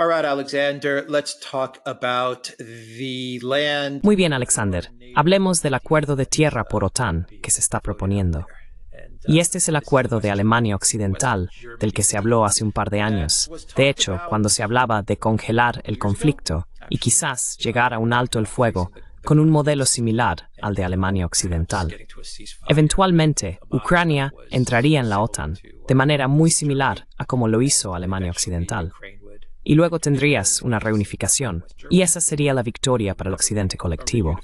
All right, Alexander, let's talk about the land. Muy bien, Alexander. Hablemos del acuerdo de tierra por OTAN que se está proponiendo. Y este es el acuerdo de Alemania Occidental del que se habló hace un par de años. De hecho, cuando se hablaba de congelar el conflicto y quizás llegar a un alto el fuego con un modelo similar al de Alemania Occidental. Eventualmente, Ucrania entraría en la OTAN de manera muy similar a como lo hizo Alemania Occidental y luego tendrías una reunificación, y esa sería la victoria para el occidente colectivo.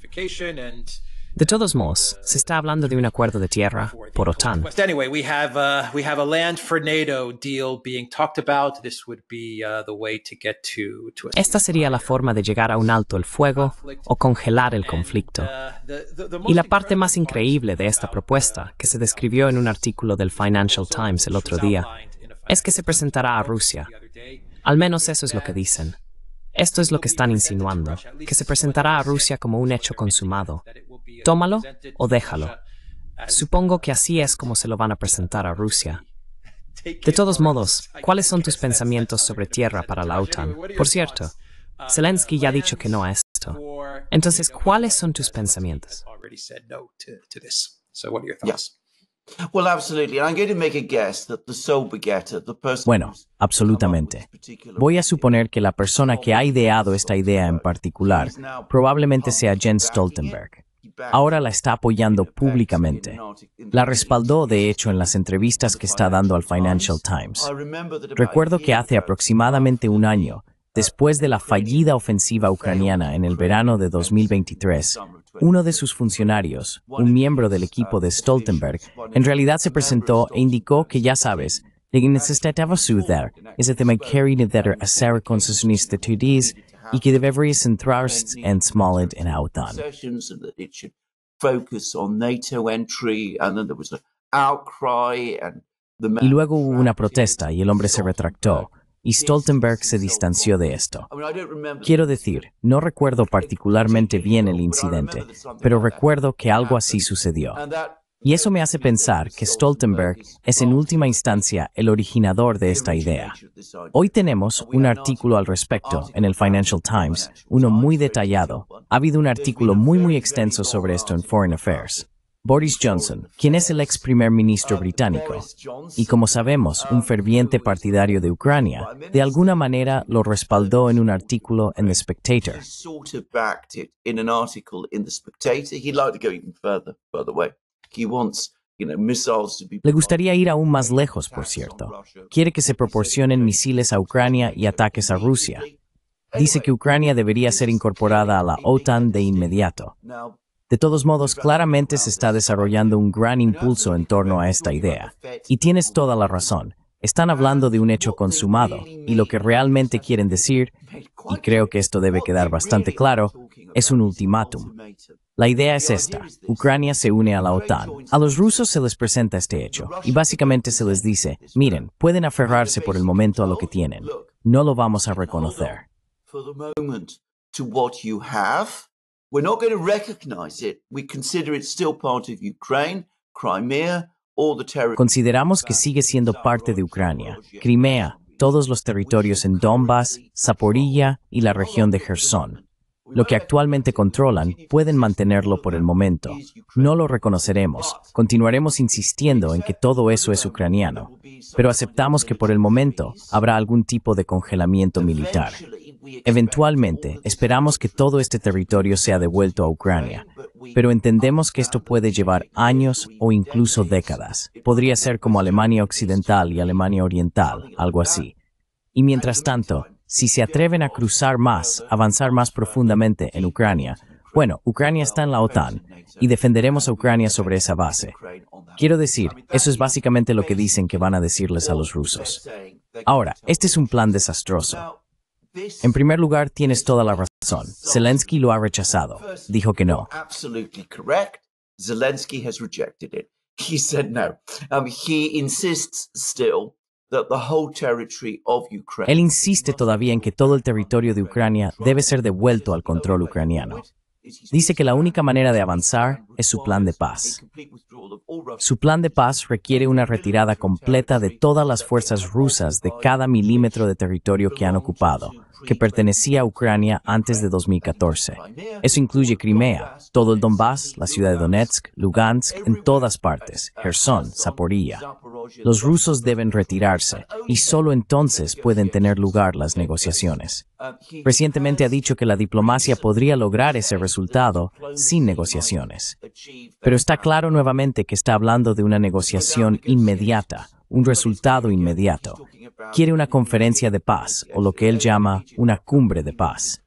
De todos modos, se está hablando de un acuerdo de tierra por OTAN. Esta sería la forma de llegar a un alto el fuego o congelar el conflicto. Uh, y la parte más increíble de esta propuesta, uh, que se describió en un artículo del Financial Times el otro día, es que se presentará a Rusia, al menos eso es lo que dicen. Esto es lo que están insinuando, que se presentará a Rusia como un hecho consumado. Tómalo o déjalo. Supongo que así es como se lo van a presentar a Rusia. De todos modos, ¿cuáles son tus pensamientos sobre tierra para la OTAN? Por cierto, Zelensky ya ha dicho que no a esto. Entonces, ¿cuáles son tus pensamientos? Bueno, absolutamente. Voy a suponer que la persona que ha ideado esta idea en particular probablemente sea Jens Stoltenberg. Ahora la está apoyando públicamente. La respaldó, de hecho, en las entrevistas que está dando al Financial Times. Recuerdo que hace aproximadamente un año, después de la fallida ofensiva ucraniana en el verano de 2023, uno de sus funcionarios, un miembro del equipo de Stoltenberg, en realidad se presentó e indicó que ya sabes, de que necesitaba ayudar, es el tema carried a hacer con sus instituciones y que debería centrarse en Smollett y la OTAN. Y luego hubo una protesta y el hombre se retractó y Stoltenberg se distanció de esto. Quiero decir, no recuerdo particularmente bien el incidente, pero recuerdo que algo así sucedió. Y eso me hace pensar que Stoltenberg es en última instancia el originador de esta idea. Hoy tenemos un artículo al respecto en el Financial Times, uno muy detallado. Ha habido un artículo muy muy extenso sobre esto en Foreign Affairs. Boris Johnson, quien es el ex primer ministro británico y, como sabemos, un ferviente partidario de Ucrania, de alguna manera lo respaldó en un artículo en The Spectator. Le gustaría ir aún más lejos, por cierto. Quiere que se proporcionen misiles a Ucrania y ataques a Rusia. Dice que Ucrania debería ser incorporada a la OTAN de inmediato. De todos modos, claramente se está desarrollando un gran impulso en torno a esta idea. Y tienes toda la razón. Están hablando de un hecho consumado, y lo que realmente quieren decir, y creo que esto debe quedar bastante claro, es un ultimátum. La idea es esta. Ucrania se une a la OTAN. A los rusos se les presenta este hecho, y básicamente se les dice, miren, pueden aferrarse por el momento a lo que tienen. No lo vamos a reconocer. Consideramos que sigue siendo parte de Ucrania, Crimea, todos los territorios en Donbass, Zaporilla y la región de Gerson. Lo que actualmente controlan pueden mantenerlo por el momento. No lo reconoceremos. Continuaremos insistiendo en que todo eso es ucraniano. Pero aceptamos que por el momento habrá algún tipo de congelamiento militar. Eventualmente, esperamos que todo este territorio sea devuelto a Ucrania, pero entendemos que esto puede llevar años o incluso décadas. Podría ser como Alemania Occidental y Alemania Oriental, algo así. Y mientras tanto, si se atreven a cruzar más, avanzar más profundamente en Ucrania, bueno, Ucrania está en la OTAN y defenderemos a Ucrania sobre esa base. Quiero decir, eso es básicamente lo que dicen que van a decirles a los rusos. Ahora, este es un plan desastroso. En primer lugar, tienes toda la razón. Zelensky lo ha rechazado. Dijo que no. él insiste todavía en que todo el territorio de Ucrania debe ser devuelto al control ucraniano. Dice que la única manera de avanzar es su plan de paz. Su plan de paz requiere una retirada completa de todas las fuerzas rusas de cada milímetro de territorio que han ocupado, que pertenecía a Ucrania antes de 2014. Eso incluye Crimea, todo el Donbass, la ciudad de Donetsk, Lugansk, en todas partes, Kherson, Zaporilla. Los rusos deben retirarse y solo entonces pueden tener lugar las negociaciones. Recientemente ha dicho que la diplomacia podría lograr ese resultado sin negociaciones. Pero está claro nuevamente que está hablando de una negociación inmediata, un resultado inmediato, quiere una conferencia de paz o lo que él llama una cumbre de paz.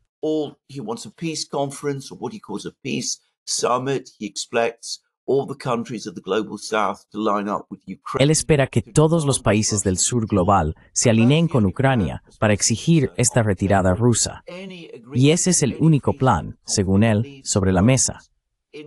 él espera que todos los países del sur global se alineen con Ucrania para exigir esta retirada rusa. Y ese es el único plan, según él, sobre la mesa.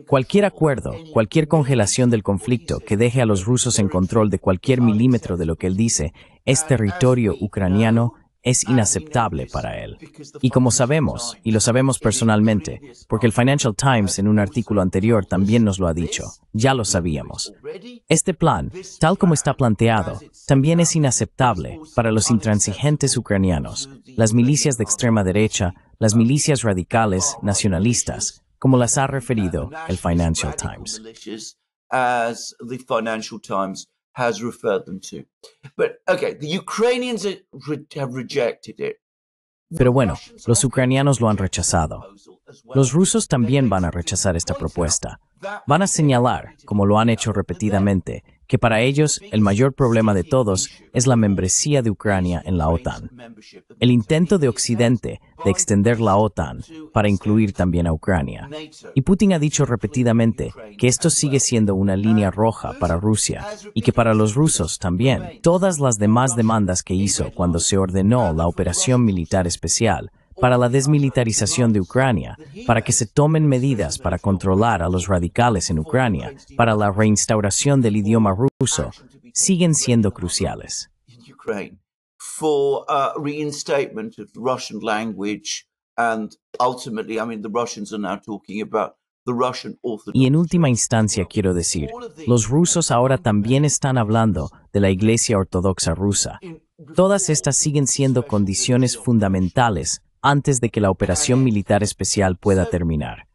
Cualquier acuerdo, cualquier congelación del conflicto que deje a los rusos en control de cualquier milímetro de lo que él dice es territorio ucraniano es inaceptable para él. Y como sabemos, y lo sabemos personalmente, porque el Financial Times en un artículo anterior también nos lo ha dicho, ya lo sabíamos. Este plan, tal como está planteado, también es inaceptable para los intransigentes ucranianos, las milicias de extrema derecha, las milicias radicales nacionalistas, como las ha referido el Financial Times. Pero bueno, los ucranianos lo han rechazado. Los rusos también van a rechazar esta propuesta. Van a señalar, como lo han hecho repetidamente, que para ellos el mayor problema de todos es la membresía de Ucrania en la OTAN. El intento de Occidente de extender la OTAN para incluir también a Ucrania. Y Putin ha dicho repetidamente que esto sigue siendo una línea roja para Rusia y que para los rusos también. Todas las demás demandas que hizo cuando se ordenó la operación militar especial para la desmilitarización de Ucrania, para que se tomen medidas para controlar a los radicales en Ucrania, para la reinstauración del idioma ruso, siguen siendo cruciales. y en última instancia quiero decir, los rusos ahora también están hablando de la Iglesia Ortodoxa rusa. Todas estas siguen siendo condiciones fundamentales antes de que la operación militar especial pueda terminar.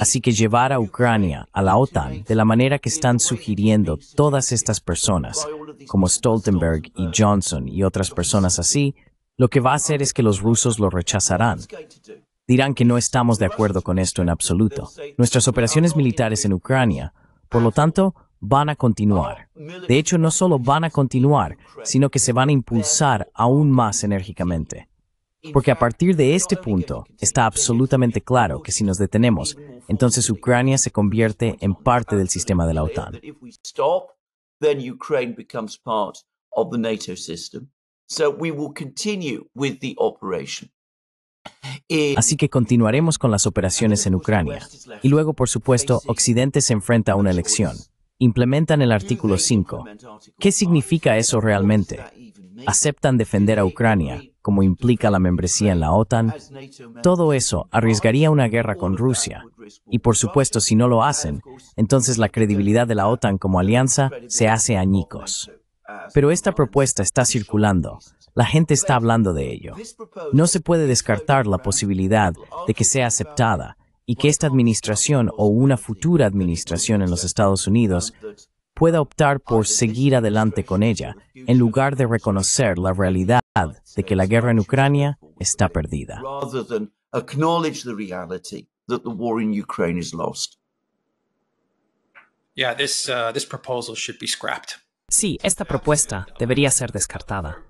Así que llevar a Ucrania a la OTAN de la manera que están sugiriendo todas estas personas, como Stoltenberg y Johnson y otras personas así, lo que va a hacer es que los rusos lo rechazarán. Dirán que no estamos de acuerdo con esto en absoluto. Nuestras operaciones militares en Ucrania, por lo tanto, van a continuar. De hecho, no solo van a continuar, sino que se van a impulsar aún más enérgicamente. Porque a partir de este punto está absolutamente claro que si nos detenemos, entonces Ucrania se convierte en parte del sistema de la OTAN. Así que continuaremos con las operaciones en Ucrania. Y luego, por supuesto, Occidente se enfrenta a una elección implementan el artículo 5. ¿Qué significa eso realmente? ¿Aceptan defender a Ucrania, como implica la membresía en la OTAN? Todo eso arriesgaría una guerra con Rusia. Y por supuesto, si no lo hacen, entonces la credibilidad de la OTAN como alianza se hace añicos. Pero esta propuesta está circulando. La gente está hablando de ello. No se puede descartar la posibilidad de que sea aceptada y que esta administración o una futura administración en los Estados Unidos pueda optar por seguir adelante con ella, en lugar de reconocer la realidad de que la guerra en Ucrania está perdida. Sí, esta propuesta debería ser descartada.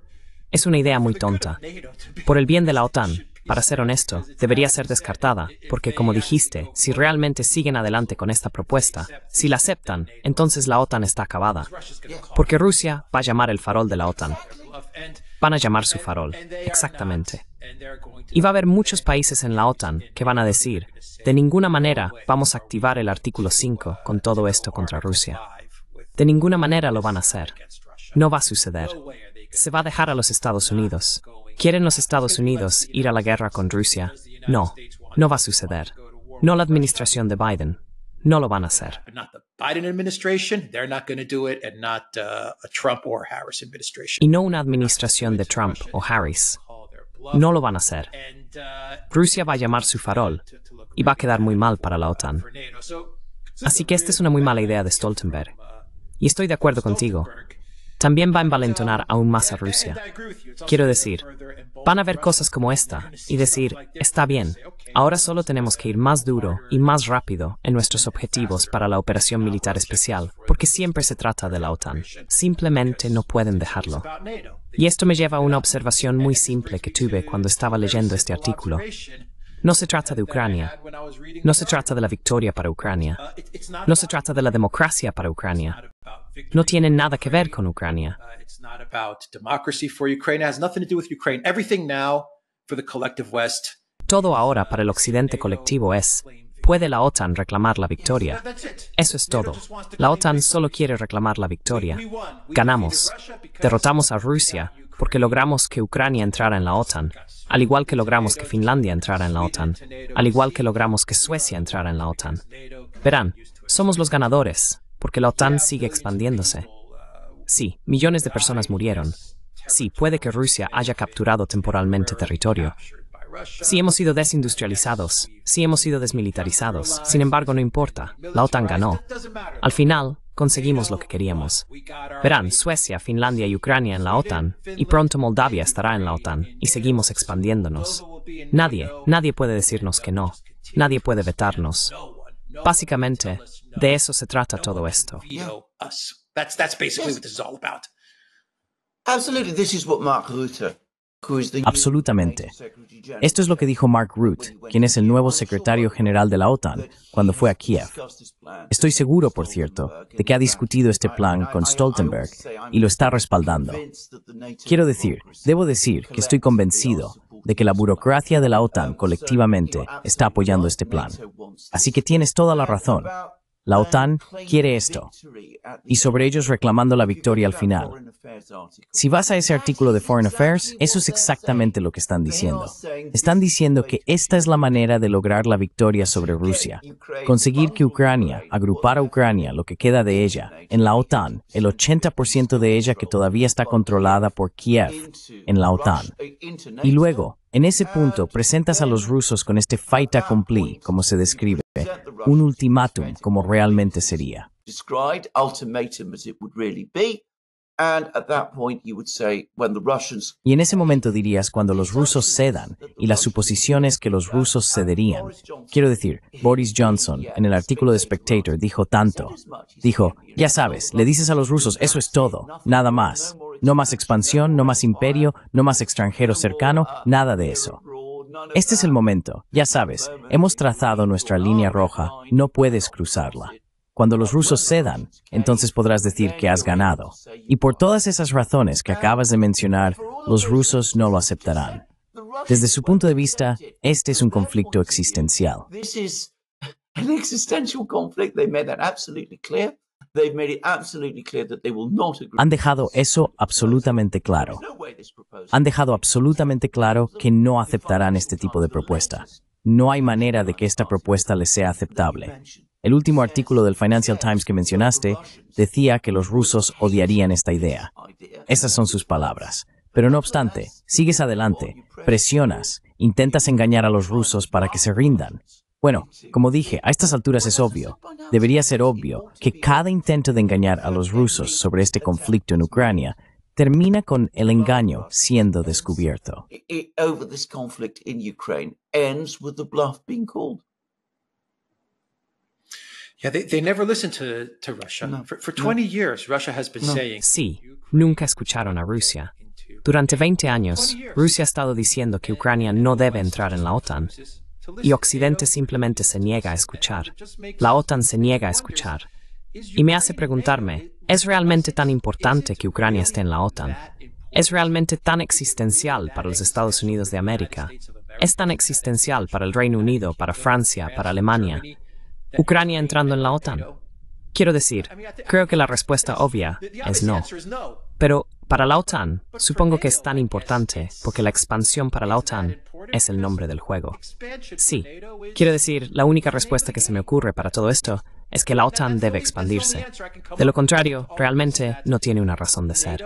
Es una idea muy tonta. Por el bien de la OTAN, para ser honesto, debería ser descartada, porque como dijiste, si realmente siguen adelante con esta propuesta, si la aceptan, entonces la OTAN está acabada. Porque Rusia va a llamar el farol de la OTAN. Van a llamar su farol, exactamente. Y va a haber muchos países en la OTAN que van a decir, de ninguna manera vamos a activar el artículo 5 con todo esto contra Rusia. De ninguna manera lo van a hacer. No va a suceder. Se va a dejar a los Estados Unidos. ¿Quieren los Estados Unidos ir a la guerra con Rusia? No, no va a suceder. No la administración de Biden. No lo van a hacer. Y no una administración de Trump o Harris. No lo van a hacer. Rusia va a llamar su farol y va a quedar muy mal para la OTAN. Así que esta es una muy mala idea de Stoltenberg. Y estoy de acuerdo contigo también va a envalentonar aún más a Rusia. Quiero decir, van a ver cosas como esta y decir, está bien, ahora solo tenemos que ir más duro y más rápido en nuestros objetivos para la operación militar especial, porque siempre se trata de la OTAN. Simplemente no pueden dejarlo. Y esto me lleva a una observación muy simple que tuve cuando estaba leyendo este artículo. No se trata de Ucrania. No se trata de la victoria para Ucrania. No se trata de la democracia para Ucrania no tiene nada que ver con Ucrania. Todo ahora para el occidente colectivo es, ¿puede la OTAN reclamar la victoria? Eso es todo. La OTAN solo quiere reclamar la victoria. Ganamos. Derrotamos a Rusia porque logramos que Ucrania entrara en la OTAN, al igual que logramos que Finlandia entrara en la OTAN, al igual que logramos que Suecia entrara en la OTAN. Verán, somos los ganadores porque la OTAN sigue expandiéndose. Sí, millones de personas murieron. Sí, puede que Rusia haya capturado temporalmente territorio. Sí hemos sido desindustrializados, sí hemos sido desmilitarizados, sin embargo no importa, la OTAN ganó. Al final, conseguimos lo que queríamos. Verán, Suecia, Finlandia y Ucrania en la OTAN, y pronto Moldavia estará en la OTAN, y seguimos expandiéndonos. Nadie, nadie puede decirnos que no, nadie puede vetarnos. Básicamente, de eso se trata todo esto. Absolutamente. Esto es lo que dijo Mark Root, quien es el nuevo secretario general de la OTAN, cuando fue a Kiev. Estoy seguro, por cierto, de que ha discutido este plan con Stoltenberg y lo está respaldando. Quiero decir, debo decir que estoy convencido de que la burocracia de la OTAN colectivamente está apoyando este plan. Así que tienes toda la razón. La OTAN quiere esto, y sobre ellos reclamando la victoria al final. Si vas a ese artículo de Foreign Affairs, eso es exactamente lo que están diciendo. Están diciendo que esta es la manera de lograr la victoria sobre Rusia, conseguir que Ucrania, agrupar a Ucrania, lo que queda de ella, en la OTAN, el 80% de ella que todavía está controlada por Kiev, en la OTAN. Y luego, en ese punto, ah, presentas a los rusos con este fight ah, accompli, como se describe, un ultimátum, como realmente sería. Y en ese momento dirías cuando los rusos cedan, y la suposición es que los rusos cederían. Quiero decir, Boris Johnson, en el artículo de Spectator, dijo tanto. Dijo, ya sabes, le dices a los rusos, eso es todo, nada más. No más expansión, no más imperio, no más extranjero cercano, nada de eso. Este es el momento. Ya sabes, hemos trazado nuestra línea roja, no puedes cruzarla. Cuando los rusos cedan, entonces podrás decir que has ganado. Y por todas esas razones que acabas de mencionar, los rusos no lo aceptarán. Desde su punto de vista, este es un conflicto existencial. Han dejado eso absolutamente claro. Han dejado absolutamente claro que no aceptarán este tipo de propuesta. No hay manera de que esta propuesta les sea aceptable. El último artículo del Financial Times que mencionaste decía que los rusos odiarían esta idea. Esas son sus palabras. Pero no obstante, sigues adelante, presionas, intentas engañar a los rusos para que se rindan. Bueno, como dije, a estas alturas es obvio, debería ser obvio, que cada intento de engañar a los rusos sobre este conflicto en Ucrania termina con el engaño siendo descubierto. Sí, nunca escucharon a Rusia. Durante 20 años, Rusia ha estado diciendo que Ucrania no debe entrar en la OTAN, y Occidente simplemente se niega a escuchar. La OTAN se niega a escuchar. Y me hace preguntarme, ¿es realmente tan importante que Ucrania esté en la OTAN? ¿Es realmente tan existencial para los Estados Unidos de América? ¿Es tan existencial para el Reino Unido, para Francia, para Alemania? ¿Ucrania entrando en la OTAN? Quiero decir, creo que la respuesta obvia es no. Pero para la OTAN, supongo que es tan importante porque la expansión para la OTAN es el nombre del juego. Sí, quiero decir, la única respuesta que se me ocurre para todo esto es que la OTAN debe expandirse. De lo contrario, realmente no tiene una razón de ser.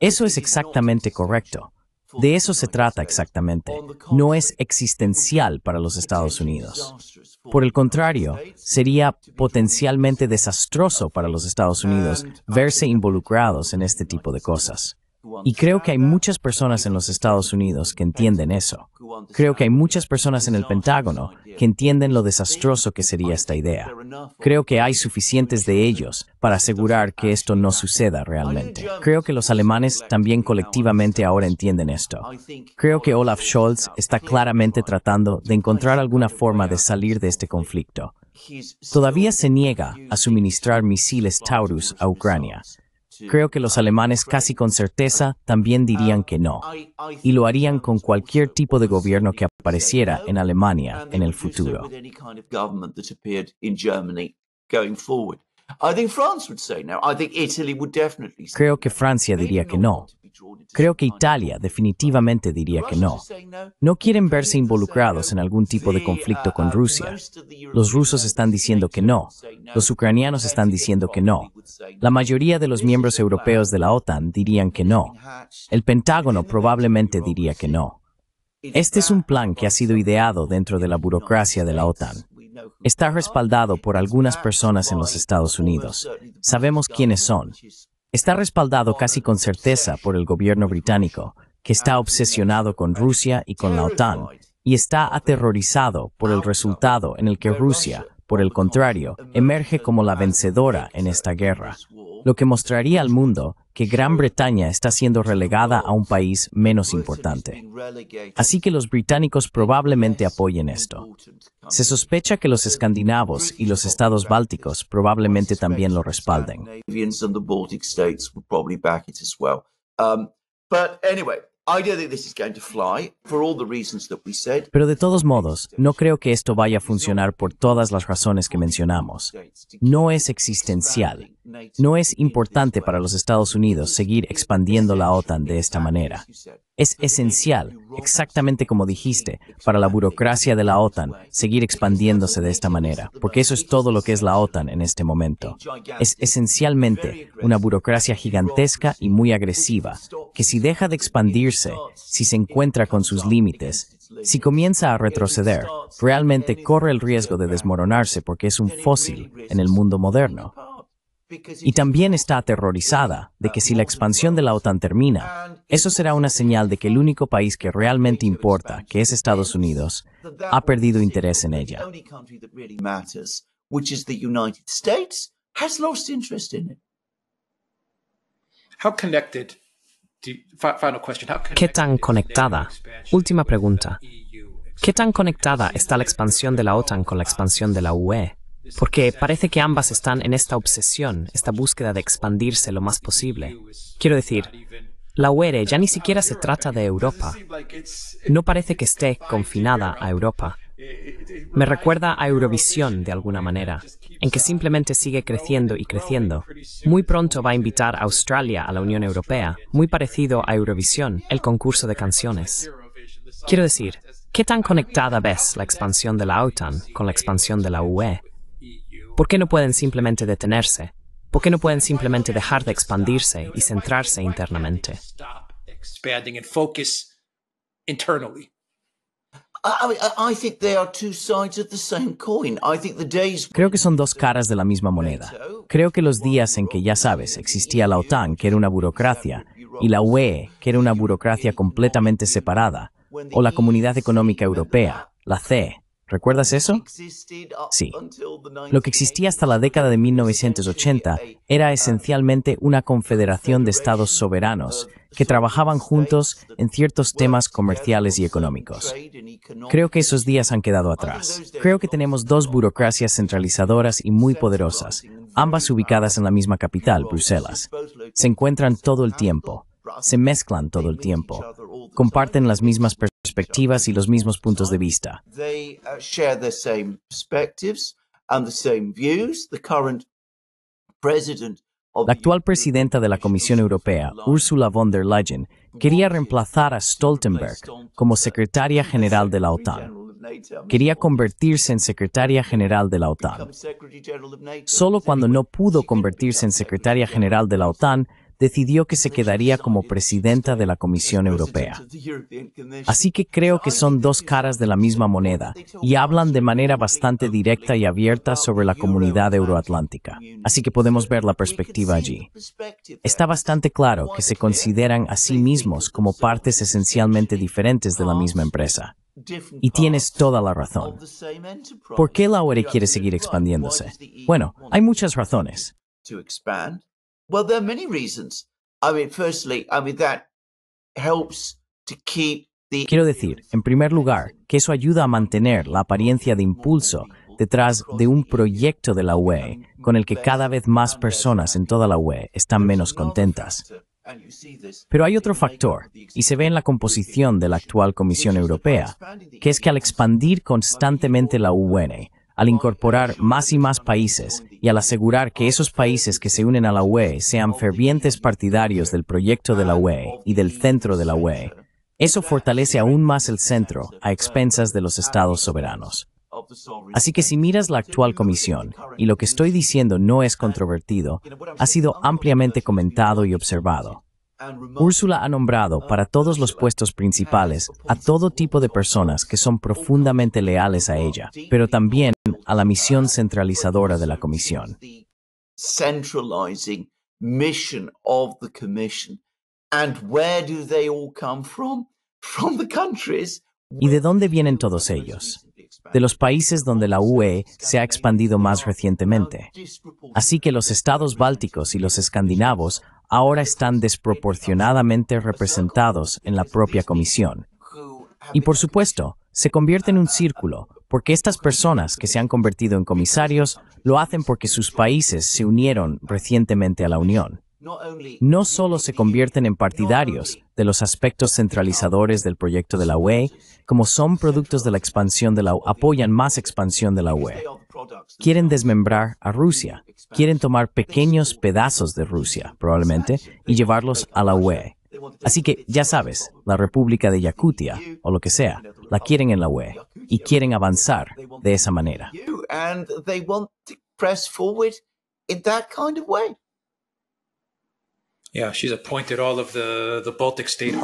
Eso es exactamente correcto. De eso se trata exactamente. No es existencial para los Estados Unidos. Por el contrario, sería potencialmente desastroso para los Estados Unidos verse involucrados en este tipo de cosas. Y creo que hay muchas personas en los Estados Unidos que entienden eso. Creo que hay muchas personas en el Pentágono que entienden lo desastroso que sería esta idea. Creo que hay suficientes de ellos para asegurar que esto no suceda realmente. Creo que los alemanes también colectivamente ahora entienden esto. Creo que Olaf Scholz está claramente tratando de encontrar alguna forma de salir de este conflicto. Todavía se niega a suministrar misiles Taurus a Ucrania. Creo que los alemanes casi con certeza también dirían que no, y lo harían con cualquier tipo de gobierno que apareciera en Alemania en el futuro. Creo que Francia diría que no, Creo que Italia definitivamente diría que no. No quieren verse involucrados en algún tipo de conflicto con Rusia. Los rusos están diciendo que no. Los ucranianos están diciendo que no. La mayoría de los miembros europeos de la OTAN dirían que no. El Pentágono probablemente diría que no. Este es un plan que ha sido ideado dentro de la burocracia de la OTAN. Está respaldado por algunas personas en los Estados Unidos. Sabemos quiénes son. Está respaldado casi con certeza por el gobierno británico, que está obsesionado con Rusia y con la OTAN, y está aterrorizado por el resultado en el que Rusia por el contrario, emerge como la vencedora en esta guerra, lo que mostraría al mundo que Gran Bretaña está siendo relegada a un país menos importante. Así que los británicos probablemente apoyen esto. Se sospecha que los escandinavos y los estados bálticos probablemente también lo respalden. Pero de todos modos, no creo que esto vaya a funcionar por todas las razones que mencionamos. No es existencial. No es importante para los Estados Unidos seguir expandiendo la OTAN de esta manera. Es esencial, exactamente como dijiste, para la burocracia de la OTAN seguir expandiéndose de esta manera, porque eso es todo lo que es la OTAN en este momento. Es esencialmente una burocracia gigantesca y muy agresiva, que si deja de expandirse, si se encuentra con sus límites, si comienza a retroceder, realmente corre el riesgo de desmoronarse porque es un fósil en el mundo moderno. Y también está aterrorizada de que si la expansión de la OTAN termina, eso será una señal de que el único país que realmente importa, que es Estados Unidos, ha perdido interés en ella. ¿Qué tan conectada? Última pregunta. ¿Qué tan conectada está la expansión de la OTAN con la expansión de la UE? porque parece que ambas están en esta obsesión, esta búsqueda de expandirse lo más posible. Quiero decir, la UERE ya ni siquiera se trata de Europa. No parece que esté confinada a Europa. Me recuerda a Eurovisión de alguna manera, en que simplemente sigue creciendo y creciendo. Muy pronto va a invitar a Australia a la Unión Europea, muy parecido a Eurovisión, el concurso de canciones. Quiero decir, ¿qué tan conectada ves la expansión de la OTAN con la expansión de la UE? ¿Por qué no pueden simplemente detenerse? ¿Por qué no pueden simplemente dejar de expandirse y centrarse internamente? Creo que son dos caras de la misma moneda. Creo que los días en que, ya sabes, existía la OTAN, que era una burocracia, y la UE, que era una burocracia completamente separada, o la Comunidad Económica Europea, la CE, ¿Recuerdas eso? Sí. Lo que existía hasta la década de 1980 era esencialmente una confederación de estados soberanos que trabajaban juntos en ciertos temas comerciales y económicos. Creo que esos días han quedado atrás. Creo que tenemos dos burocracias centralizadoras y muy poderosas, ambas ubicadas en la misma capital, Bruselas. Se encuentran todo el tiempo, se mezclan todo el tiempo, comparten las mismas perspectivas y los mismos puntos de vista. Uh, la actual presidenta de la Comisión Europea, Ursula von der Leyen, quería reemplazar a Stoltenberg como secretaria general de la OTAN. Quería convertirse en secretaria general de la OTAN. Solo cuando no pudo convertirse en secretaria general de la OTAN, decidió que se quedaría como presidenta de la Comisión Europea. Así que creo que son dos caras de la misma moneda y hablan de manera bastante directa y abierta sobre la comunidad euroatlántica. Así que podemos ver la perspectiva allí. Está bastante claro que se consideran a sí mismos como partes esencialmente diferentes de la misma empresa. Y tienes toda la razón. ¿Por qué la ORE quiere seguir expandiéndose? Bueno, hay muchas razones. Well, there many Quiero decir, en primer lugar, que eso ayuda a mantener la apariencia de impulso detrás de un proyecto de la UE con el que cada vez más personas en toda la UE están menos contentas. Pero hay otro factor, y se ve en la composición de la actual Comisión Europea, que es que al expandir constantemente la UE al incorporar más y más países y al asegurar que esos países que se unen a la UE sean fervientes partidarios del proyecto de la UE y del centro de la UE. Eso fortalece aún más el centro a expensas de los estados soberanos. Así que si miras la actual comisión, y lo que estoy diciendo no es controvertido, ha sido ampliamente comentado y observado. Úrsula ha nombrado para todos los puestos principales a todo tipo de personas que son profundamente leales a ella, pero también a la misión centralizadora de la comisión. the commission. do they ¿Y de dónde vienen todos ellos? de los países donde la UE se ha expandido más recientemente. Así que los estados bálticos y los escandinavos ahora están desproporcionadamente representados en la propia comisión. Y por supuesto, se convierte en un círculo, porque estas personas que se han convertido en comisarios lo hacen porque sus países se unieron recientemente a la Unión no solo se convierten en partidarios de los aspectos centralizadores del proyecto de la UE, como son productos de la expansión de la UE, apoyan más expansión de la UE. Quieren desmembrar a Rusia, quieren tomar pequeños pedazos de Rusia, probablemente, y llevarlos a la UE. Así que, ya sabes, la República de Yakutia, o lo que sea, la quieren en la UE, y quieren avanzar de esa manera.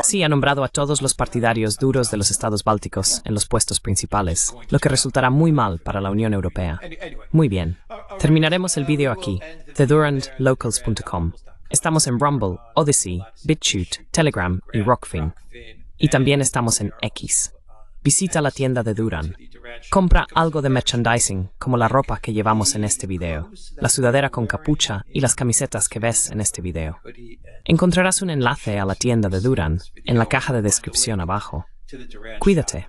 Sí, ha nombrado a todos los partidarios duros de los estados bálticos en los puestos principales, lo que resultará muy mal para la Unión Europea. Muy bien, terminaremos el vídeo aquí, thedurandlocals.com. Estamos en Rumble, Odyssey, BitChute, Telegram y Rockfin. Y también estamos en X. Uh, Visita la tienda de Duran. Compra algo de merchandising, como la ropa que llevamos en este video, la sudadera con capucha y las camisetas que ves en este video. Encontrarás un enlace a la tienda de Duran en la caja de descripción abajo. Cuídate.